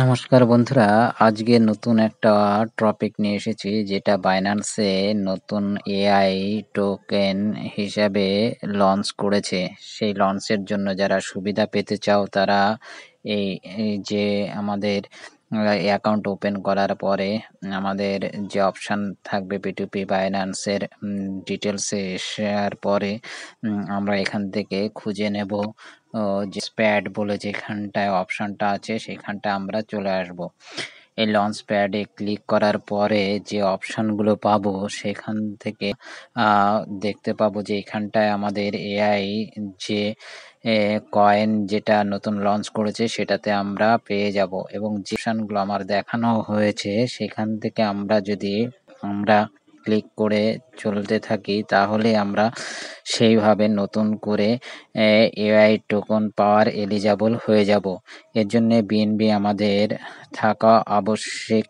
নমস্কার বন্ধুরা আজকে নতুন একটা টপিক নিয়ে এসেছি যেটা বাইন্যান্সে নতুন এআই টোকেন হিসাবে লঞ্চ করেছে সেই লঞ্চের জন্য যারা সুবিধা পেতে চাও তারা এই যে আমাদের অ্যাকাউন্ট ওপেন করার পরে আমাদের যে অপশান থাকবে পিটুপি বাইন্যান্সের ডিটেলসে এসার পরে আমরা এখান থেকে খুঁজে নেব যে স্প্যাড বলে যেখানটায় অপশানটা আছে সেখানটা আমরা চলে আসব এই লঞ্চ প্যাড -এ ক্লিক করার পরে যে অপশন গুলো পাবো সেখান থেকে দেখতে পাবো যে এখানটায় আমাদের এ.আই. যে কয়েন যেটা নতুন লঞ্চ করেছে সেটাতে আমরা পেয়ে যাব এবং যে গুলো আমার দেখানো হয়েছে সেখান থেকে আমরা যদি আমরা-- ক্লিক করে চলতে থাকি তাহলে আমরা সেইভাবে নতুন করে এআই টোকন পাওয়ার এলিজাবল হয়ে যাব এর জন্যে বিএনবি আমাদের থাকা আবশ্যিক